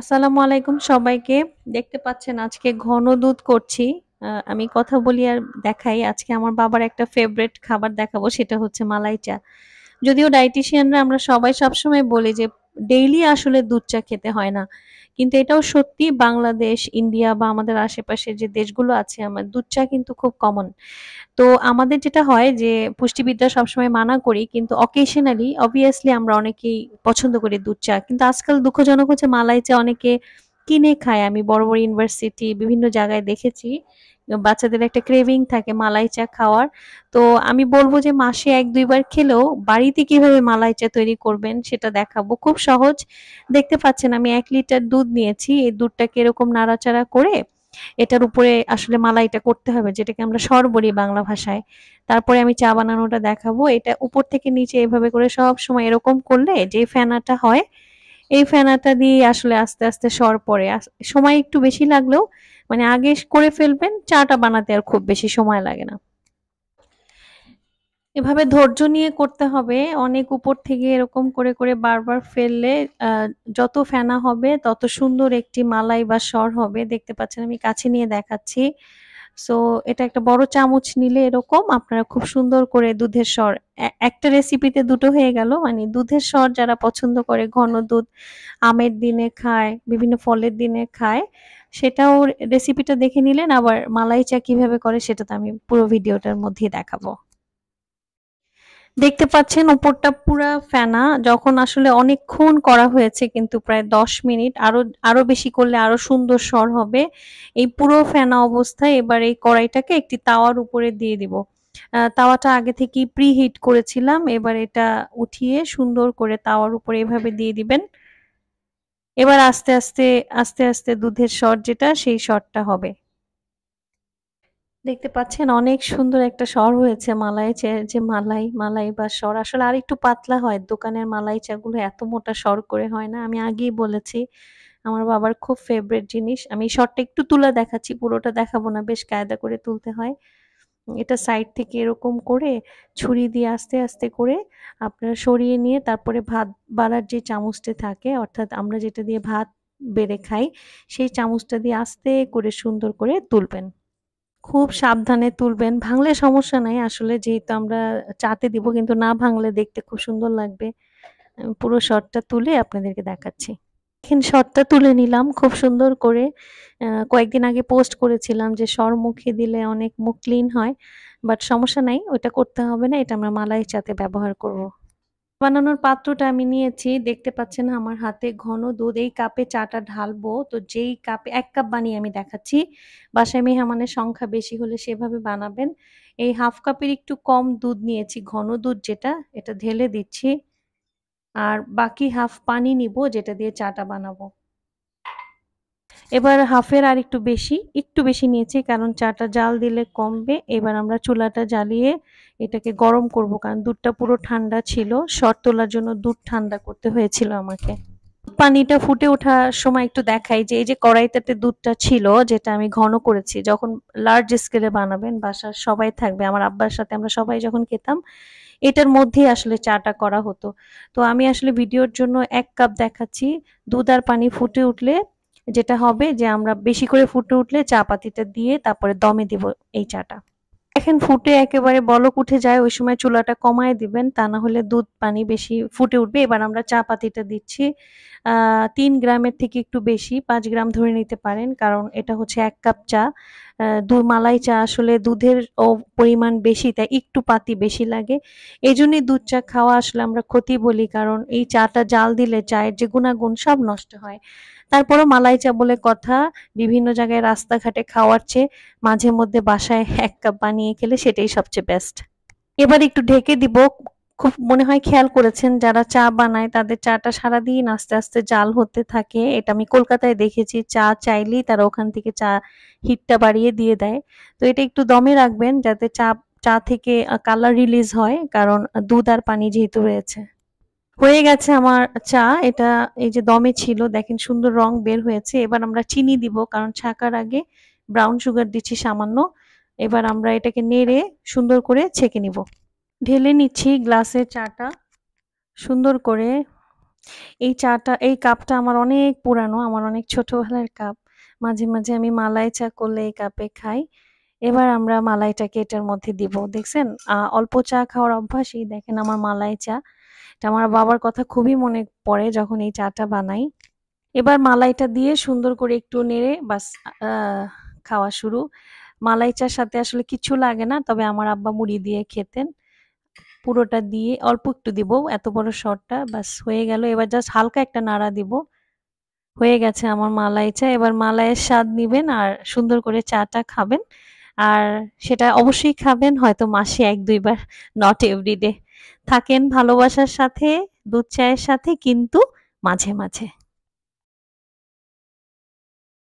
আসসালামু আলাইকুম সবাইকে দেখতে পাচ্ছেন আজকে ঘন দুধ করছি আমি কথা বলি আর দেখাই আজকে আমার বাবার একটা ফেভারেট খাবার দেখাবো সেটা হচ্ছে মালাইচা যদিও ডায়েটিশিয়ানরা আমরা সবাই সবসময় বলি যে ডেইলি আসলে দুধ চা খেতে হয় না কিন্তু এটাও সত্যি বাংলাদেশ ইন্ডিয়া বা আমাদের আশেপাশে যে দেশগুলো আছে আমার দুধ চা কিন্তু খুব কমন তো আমাদের যেটা হয় যে পুষ্টিবিদরা সবসময় মানা করি কিন্তু অকেশনালি অবভিয়াসলি আমরা অনেকেই পছন্দ করি দুধ চা কিন্তু আজকাল দুঃখজনক হচ্ছে মালাই চা অনেকে কিনে খায় আমি বড় বড় ইউনিভার্সিটি বিভিন্ন জায়গায় দেখেছি বাচ্চাদের একটা ক্রেভিং থাকে মালাই চা খাওয়ার তো আমি বলবো যে মাসে এক দুইবার খেলেও বাড়িতে কিভাবে মালাই চা তৈরি করবেন সেটা দেখাবো খুব সহজ দেখতে পাচ্ছেন আমি এক লিটার দুধ নিয়েছি এই দুধটাকে এরকম নাড়াচাড়া করে এটার উপরে আসলে মালাইটা করতে হবে যেটাকে আমরা সর বলি বাংলা ভাষায় তারপরে আমি চা বানানোটা দেখাবো এটা উপর থেকে নিচে এভাবে করে সব সময় এরকম করলে যে ফেনাটা হয় এই ফেনাটা দিয়ে আসলে আস্তে আস্তে সর পরে সময় একটু বেশি লাগলেও মানে আগে করে ফেলবেন চাটা বানাতে আর খুব বেশি সময় লাগে না এভাবে ধৈর্য নিয়ে করতে হবে অনেক উপর থেকে এরকম করে করে বারবার ফেললে যত ফেনা হবে তত সুন্দর একটি মালাই বা স্বর হবে দেখতে পাচ্ছেন আমি কাছে নিয়ে দেখাচ্ছি সো এটা একটা বড় চামচ নিলে এরকম আপনারা খুব সুন্দর করে দুধের স্বর একটা রেসিপিতে দুটো হয়ে গেল মানে দুধের স্বর যারা পছন্দ করে ঘন দুধ আমের দিনে খায় বিভিন্ন ফলের দিনে খায় সেটাও রেসিপিটা দেখে নিলেন আবার মালাই চা কিভাবে করে সেটা তো আমি পুরো ভিডিওটার মধ্যেই দেখাবো দেখতে পাচ্ছেন উপরটা পুরো ফেনা যখন আসলে অনেকক্ষণ করা হয়েছে কিন্তু প্রায় দশ মিনিট আরো আরো বেশি করলে আরো সুন্দর স্বর হবে এই পুরো ফেনা অবস্থায় এবার এই কড়াইটাকে একটি তাওয়ার উপরে দিয়ে দিব তাওয়াটা আগে থেকেই প্রিহিট করেছিলাম এবার এটা উঠিয়ে সুন্দর করে তাওয়ার উপরে এভাবে দিয়ে দিবেন এবার আস্তে আস্তে আস্তে আস্তে দুধের স্বর যেটা সেই স্বরটা হবে দেখতে পাচ্ছেন অনেক সুন্দর একটা স্বর হয়েছে মালাই যে মালাই মালাই বা স্বর আসলে আর একটু পাতলা হয় দোকানের মালাই চাগুলো এত মোটা স্বর করে হয় না আমি আগেই বলেছি আমার বাবার খুব ফেভারিট জিনিস আমি শর্টটা একটু তুলে দেখাচ্ছি পুরোটা দেখাবো না বেশ কায়দা করে তুলতে হয় এটা সাইড থেকে এরকম করে ছুরি দিয়ে আস্তে আস্তে করে আপনারা সরিয়ে নিয়ে তারপরে ভাত বাড়ার যে চামচটি থাকে অর্থাৎ আমরা যেটা দিয়ে ভাত বেড়ে খাই সেই চামচটা দিয়ে আস্তে করে সুন্দর করে তুলবেন খুব সাবধানে তুলবেন ভাঙলে সমস্যা নাই আসলে যেহেতু আমরা চাতে দিব কিন্তু না ভাঙলে দেখতে খুব সুন্দর লাগবে পুরো শটটা তুলে আপনাদেরকে দেখাচ্ছি এখন শটটা তুলে নিলাম খুব সুন্দর করে কয়েকদিন আগে পোস্ট করেছিলাম যে স্বর মুখে দিলে অনেক মুখ ক্লিন হয় বাট সমস্যা নাই ওটা করতে হবে না এটা আমরা মালাই চাতে ব্যবহার করব। বানানোর পাত্রটা আমি নিয়েছি দেখতে পাচ্ছেন আমার হাতে ঘন দুধ এই কাপে চাটা ঢালবো তো যেই কাপে এক কাপ বানিয়ে আমি দেখাচ্ছি বাসায় মেহমানের সংখ্যা বেশি হলে সেভাবে বানাবেন এই হাফ কাপের একটু কম দুধ নিয়েছি ঘন দুধ যেটা এটা ঢেলে দিচ্ছি আর বাকি হাফ পানি নিব যেটা দিয়ে চাটা বানাবো এবার হাফের আর একটু বেশি একটু বেশি নিয়েছি কারণ চাটা জাল দিলে কমবে এবার আমরা চুলাটা জ্বালিয়ে এটাকে গরম করব কারণ দুধটা পুরো ঠান্ডা ছিল শর্ট তোলার জন্য দুধ ঠান্ডা করতে হয়েছিল আমাকে পানিটা ফুটে ওঠার সময় একটু দেখাই যে এই যে কড়াইটাতে দুধটা ছিল যেটা আমি ঘন করেছি যখন লার্জ স্কেলে বানাবেন বাসার সবাই থাকবে আমার আব্বার সাথে আমরা সবাই যখন খেতাম এটার মধ্যে আসলে চাটা করা হতো তো আমি আসলে ভিডিওর জন্য এক কাপ দেখাচ্ছি দুধ আর পানি ফুটে উঠলে যেটা হবে যে আমরা বেশি করে ফুটে উঠলে চা পাতিটা দিয়ে তারপরে দমে দেব এই চাটা এখন ফুটে একেবারে বলক উঠে যায় ওই সময় চুলাটা কমায় দিবেন তা না হলে দুধ পানি বেশি ফুটে উঠবে এবার আমরা চা পাতিটা দিচ্ছি তিন গ্রামের থেকে একটু বেশি পাঁচ গ্রাম ধরে নিতে পারেন কারণ এটা হচ্ছে এক কাপ চা দু মালাই চা আসলে দুধের পরিমাণ বেশি তাই একটু পাতি বেশি লাগে এই জন্যই দুধ চা খাওয়া আসলে আমরা ক্ষতি বলি কারণ এই চাটা জাল দিলে চায়ের যে গুণাগুণ সব নষ্ট হয় তারপরও মালাই চা বলে কথা বিভিন্ন জায়গায় রাস্তাঘাটে খাওয়ার চেয়ে মাঝে মধ্যে বাসায় এক কাপ বানিয়ে খেলে সেটাই সবচেয়ে বেস্ট এবার একটু ঢেকে দিব খুব মনে হয় খেয়াল করেছেন যারা চা বানায় তাদের চাটা সারাদিন আস্তে আস্তে জাল হতে থাকে এটা আমি কলকাতায় দেখেছি চা চাইলেই তারা ওখান থেকে চা হিটটা বাড়িয়ে দিয়ে দেয় তো এটা একটু দমে রাখবেন যাতে চা চা থেকে কালার রিলিজ হয় কারণ দুধ আর পানি যেহেতু রয়েছে হয়ে গেছে আমার চা এটা এই যে দমে ছিল দেখেন সুন্দর রং বের হয়েছে এবার আমরা চিনি দিব কারণ ছাকার আগে ব্রাউন সুগার দিচ্ছি সামান্য এবার আমরা এটাকে নেড়ে সুন্দর করে ছেঁকে নিব ঢেলে নিচ্ছি গ্লাসে চাটা সুন্দর করে এই চাটা এই কাপটা আমার অনেক পুরানো আমার অনেক ছোটোবেলার কাপ মাঝে মাঝে আমি মালাই চা করলে এই কাপে খাই এবার আমরা মালাইটাকে এটার মধ্যে দিব দেখছেন অল্প চা খাওয়ার অভ্যাসই দেখেন আমার মালাই চা আমার বাবার কথা খুবই মনে পড়ে যখন এই চাটা বানাই এবার মালাইটা দিয়ে সুন্দর করে একটু নেড়ে বাস খাওয়া শুরু মালাই চার সাথে আসলে কিছু লাগে না তবে আমার আব্বা মুড়ি দিয়ে খেতেন পুরোটা দিয়ে অল্প একটু দিব এত বড় শটটা বাস হয়ে গেল এবার জাস্ট হালকা একটা নাড়া দিব হয়ে গেছে আমার মালাই চা এবার মালাইয়ের স্বাদ নিবেন আর সুন্দর করে চাটা খাবেন আর সেটা অবশ্যই খাবেন হয়তো মাসে এক দুইবার নট এভরিডে থাকেন ভালোবাসার সাথে দুধ চায়ের সাথে কিন্তু মাঝে মাঝে